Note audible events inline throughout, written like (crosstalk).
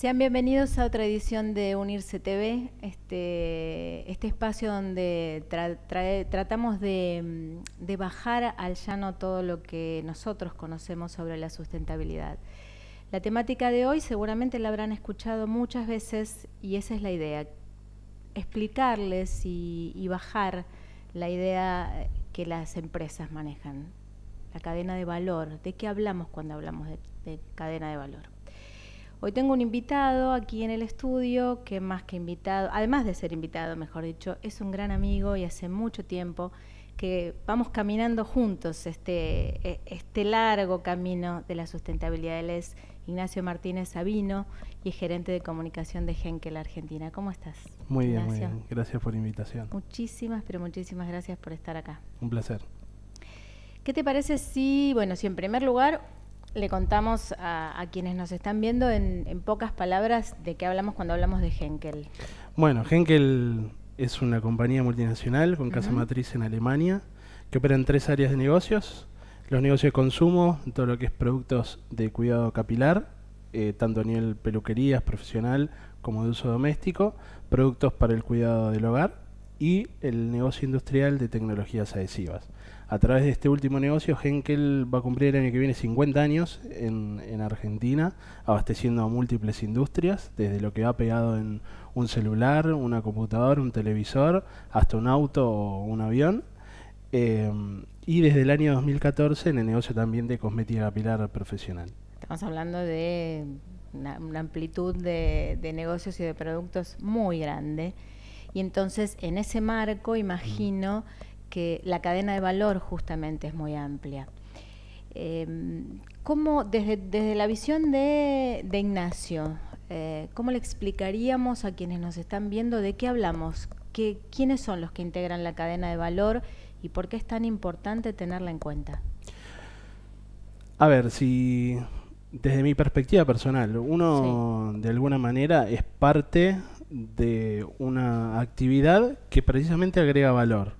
Sean bienvenidos a otra edición de Unirse TV, este, este, espacio donde tratamos mm, de, bajar al llano todo lo que nosotros conocemos sobre la sustentabilidad. La temática de hoy seguramente la habrán escuchado muchas veces y esa es la idea, explicarles y, bajar la idea eh, que las empresas manejan, la cadena de valor, de qué hablamos cuando hablamos de cadena de valor. Hoy tengo un invitado aquí en el estudio que más que invitado, además de ser invitado, mejor dicho, es un gran amigo y hace mucho tiempo que vamos caminando juntos este, e, este largo camino de la sustentabilidad. Él es Ignacio Martínez Sabino y es gerente de comunicación de la Argentina. ¿Cómo estás? Muy bien, muy bien. Gracias por la invitación. Muchísimas, pero muchísimas gracias por estar acá. Un placer. ¿Qué te parece si, bueno, si en primer lugar le contamos a, quienes nos están viendo en, pocas palabras de qué hablamos cuando hablamos de Henkel. Bueno, Henkel es una compañía multinacional con casa matriz en Alemania que opera en tres áreas de negocios. Los negocios de consumo, todo lo que es productos de cuidado capilar, eh, tanto a nivel peluquerías, profesional como de uso doméstico, productos para el cuidado del hogar y el negocio industrial de tecnologías adhesivas. A través de este último negocio, Henkel va a cumplir el año que viene 50 años en, Argentina, abasteciendo a múltiples industrias, desde lo que va pegado en un celular, una computadora, un televisor, hasta un auto o un avión. Em, y desde el año 2014 en el negocio también de cosmética capilar profesional. Estamos hablando de una, amplitud de, de, negocios y de productos muy grande. Y entonces en ese marco imagino que la cadena de valor justamente es muy amplia. Em, ¿Cómo, desde, la visión de, Ignacio, eh, cómo le explicaríamos a quienes nos están viendo de qué hablamos? ¿Quiénes son los que integran la cadena de valor y por qué es tan importante tenerla en cuenta? A ver, si desde mi perspectiva personal, uno de alguna manera es parte de una actividad que precisamente agrega valor.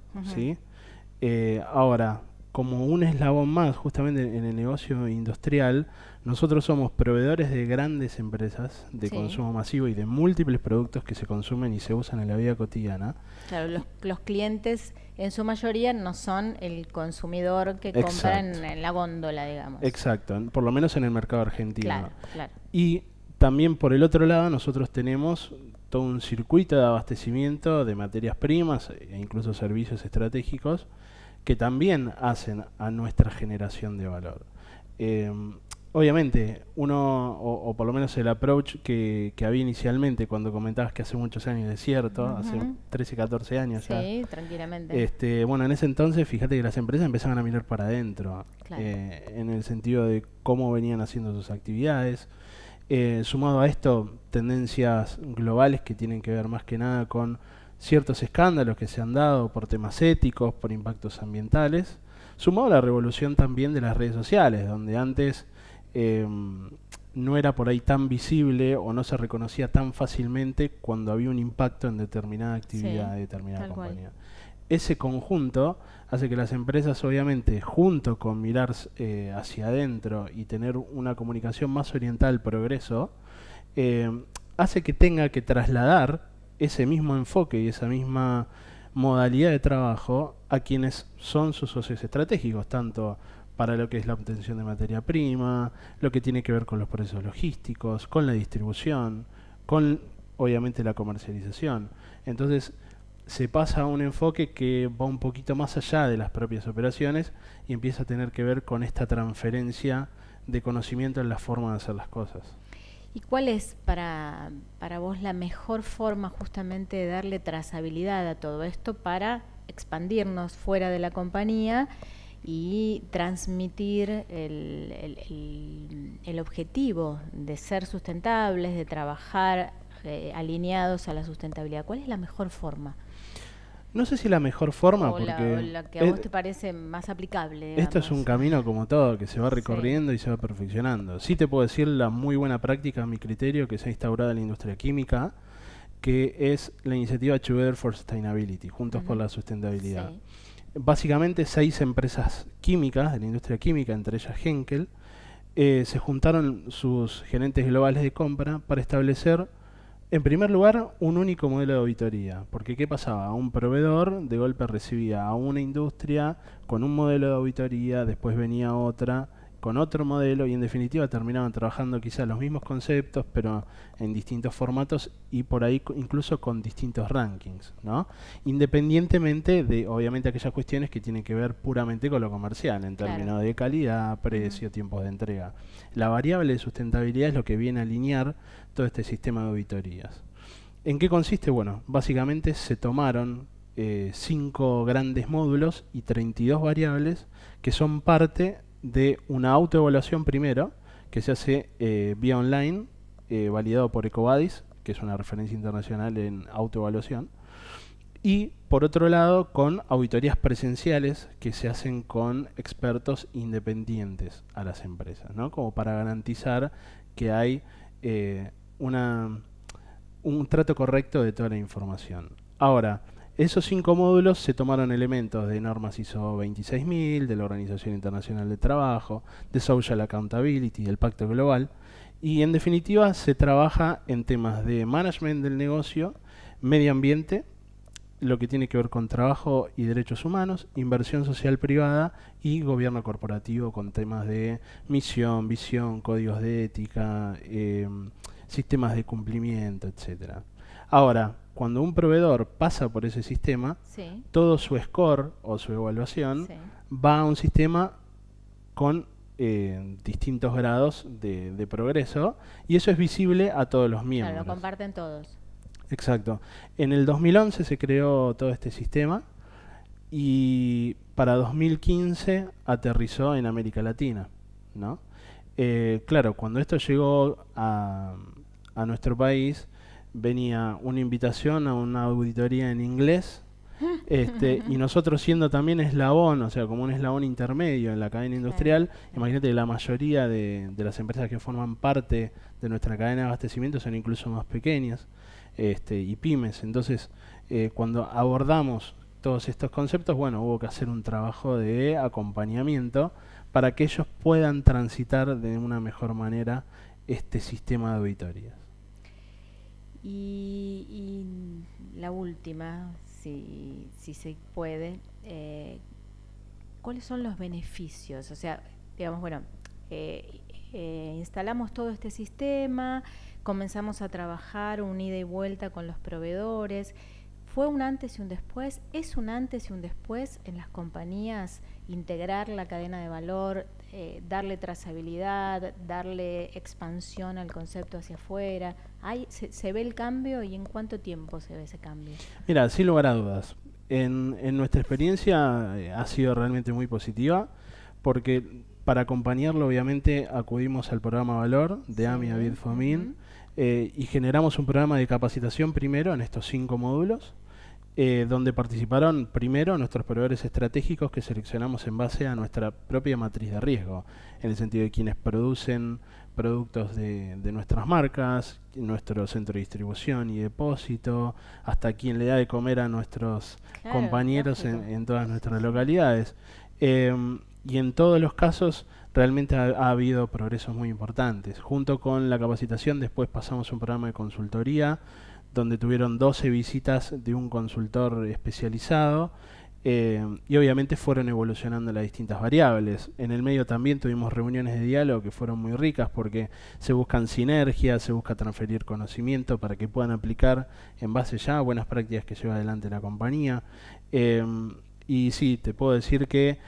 Eh, ahora, como un eslabón más justamente en el negocio industrial, nosotros somos proveedores de grandes empresas de consumo masivo y de múltiples productos que se consumen y se usan en la vida cotidiana. Claro, los, clientes en su mayoría no son el consumidor que compra en, la góndola, digamos. Exacto, por lo menos en el mercado argentino. Y también por el otro lado nosotros tenemos todo un circuito de abastecimiento de materias primas e incluso servicios estratégicos que también hacen a nuestra generación de valor. Em, obviamente, uno, o, por lo menos el approach que, había inicialmente cuando comentabas que hace muchos años, es cierto, hace 13, 14 años ya. Sí, tranquilamente. Este, bueno, en ese entonces, fíjate que las empresas empezaban a mirar para adentro, eh, en el sentido de cómo venían haciendo sus actividades, eh, sumado a esto, tendencias globales que tienen que ver más que nada con ciertos escándalos que se han dado por temas éticos, por impactos ambientales, sumado a la revolución también de las redes sociales, donde antes em, no era por ahí tan visible o no se reconocía tan fácilmente cuando había un impacto en determinada actividad de determinada compañía ese conjunto hace que las empresas, obviamente, junto con mirar eh, hacia adentro y tener una comunicación más orientada al progreso, eh, hace que tenga que trasladar ese mismo enfoque y esa misma modalidad de trabajo a quienes son sus socios estratégicos, tanto para lo que es la obtención de materia prima, lo que tiene que ver con los procesos logísticos, con la distribución, con obviamente la comercialización. Entonces, se pasa a un enfoque que va un poquito más allá de las propias operaciones y empieza a tener que ver con esta transferencia de conocimiento en la forma de hacer las cosas. ¿Y cuál es para, vos la mejor forma justamente de darle trazabilidad a todo esto para expandirnos fuera de la compañía y transmitir el, objetivo de ser sustentables, de trabajar eh, alineados a la sustentabilidad? ¿Cuál es la mejor forma? No sé si la mejor forma, porque... La, que a vos te parece más aplicable. Esto es un camino como todo, que se va recorriendo y se va perfeccionando. Sí te puedo decir la muy buena práctica, a mi criterio, que se ha instaurado en la industria química, que es la iniciativa Together for Sustainability, Juntos por la Sustentabilidad. Básicamente seis empresas químicas, de la industria química, entre ellas Henkel, eh, se juntaron sus gerentes globales de compra para establecer en primer lugar, un único modelo de auditoría, porque ¿qué pasaba? Un proveedor de golpe recibía a una industria con un modelo de auditoría, después venía otra, con otro modelo y en definitiva terminaban trabajando quizás los mismos conceptos pero en distintos formatos y por ahí incluso con distintos rankings, ¿no? Independientemente de obviamente aquellas cuestiones que tienen que ver puramente con lo comercial en términos de calidad, precio, tiempos de entrega. La variable de sustentabilidad es lo que viene a alinear todo este sistema de auditorías. ¿En qué consiste? Bueno, básicamente se tomaron eh, cinco grandes módulos y 32 variables que son parte de una autoevaluación primero que se hace eh, vía online, eh, validado por EcoBadis, que es una referencia internacional en autoevaluación. Y por otro lado, con auditorías presenciales que se hacen con expertos independientes a las empresas, ¿no? como para garantizar que hay eh, una, un trato correcto de toda la información. Ahora, esos cinco módulos se tomaron elementos de normas ISO 26000, de la Organización Internacional de Trabajo, de Social Accountability, del Pacto Global, y en definitiva se trabaja en temas de management del negocio, medio ambiente, lo que tiene que ver con trabajo y derechos humanos, inversión social privada y gobierno corporativo con temas de misión, visión, códigos de ética, eh, sistemas de cumplimiento, etcétera. Ahora, cuando un proveedor pasa por ese sistema, todo su score o su evaluación va a un sistema con eh, distintos grados de, progreso y eso es visible a todos los miembros. lo comparten todos. Exacto. En el 2011 se creó todo este sistema y para 2015 aterrizó en América Latina, ¿no? Eh, claro, cuando esto llegó a nuestro país, venía una invitación a una auditoría en inglés (laughs) este, y nosotros siendo también eslabón, o sea, como un eslabón intermedio en la cadena industrial, imagínate que la mayoría de, las empresas que forman parte de nuestra cadena de abastecimiento son incluso más pequeñas este, y pymes. Entonces, eh, cuando abordamos todos estos conceptos, bueno, hubo que hacer un trabajo de acompañamiento para que ellos puedan transitar de una mejor manera este sistema de auditorías. Y, la última, si, se puede, eh, ¿cuáles son los beneficios? O sea, digamos, bueno, eh, eh, instalamos todo este sistema, comenzamos a trabajar un ida y vuelta con los proveedores fue un antes y un después, es un antes y un después en las compañías integrar la cadena de valor, eh, darle trazabilidad, darle expansión al concepto hacia afuera. Ahí se, ve el cambio y en cuánto tiempo se ve ese cambio? Mira, sin lugar a dudas. En, en nuestra experiencia eh, ha sido realmente muy positiva porque para acompañarlo obviamente acudimos al programa Valor de Ami AMIA eh, y generamos un programa de capacitación primero en estos cinco módulos eh, donde participaron primero nuestros proveedores estratégicos que seleccionamos en base a nuestra propia matriz de riesgo, en el sentido de quienes producen productos de, nuestras marcas, nuestro centro de distribución y depósito, hasta quien le da de comer a nuestros compañeros en, todas nuestras localidades. Em, y en todos los casos realmente ha, ha, habido progresos muy importantes. Junto con la capacitación después pasamos un programa de consultoría donde tuvieron 12 visitas de un consultor especializado eh, y obviamente fueron evolucionando las distintas variables. En el medio también tuvimos reuniones de diálogo que fueron muy ricas porque se buscan sinergias, se busca transferir conocimiento para que puedan aplicar en base ya a buenas prácticas que lleva adelante la compañía. Eh, y sí, te puedo decir que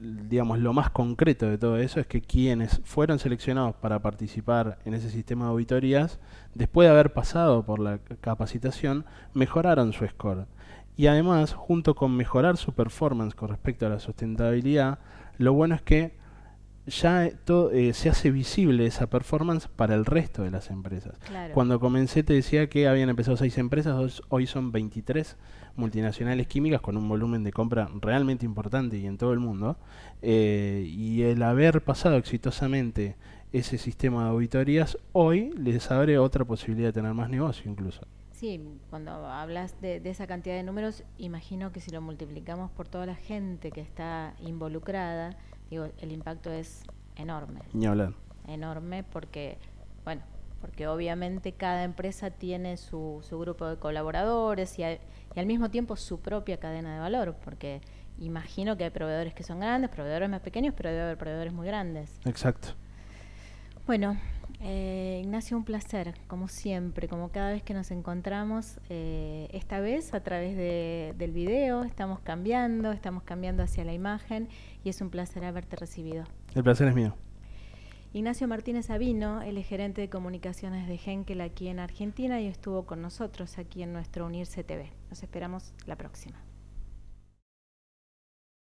digamos, lo más concreto de todo eso es que quienes fueron seleccionados para participar en ese sistema de auditorías, después de haber pasado por la capacitación, mejoraron su score. Y además, junto con mejorar su performance con respecto a la sustentabilidad, lo bueno es que ya todo eh, se hace visible esa performance para el resto de las empresas. Cuando comencé te decía que habían empezado seis empresas, hoy son 23 multinacionales químicas con un volumen de compra realmente importante y en todo el mundo. Eh, y el haber pasado exitosamente ese sistema de auditorías, hoy les abre otra posibilidad de tener más negocio incluso. Sí, cuando hablas de, esa cantidad de números, imagino que si lo multiplicamos por toda la gente que está involucrada, digo, el impacto es enorme. Ni Enorme porque, bueno, porque obviamente cada empresa tiene su, su grupo de colaboradores y, al mismo tiempo su propia cadena de valor, porque imagino que hay proveedores que son grandes, proveedores más pequeños, pero debe haber proveedores muy grandes. Exacto. Bueno, eh, Ignacio, un placer, como siempre, como cada vez que nos encontramos, eh, esta vez a través del video, estamos cambiando, estamos cambiando hacia la imagen y es un placer haberte recibido. El placer es mío. Ignacio Martínez él el gerente de comunicaciones de Henkel aquí en Argentina y estuvo con nosotros aquí en nuestro Unirse TV. Nos esperamos la próxima.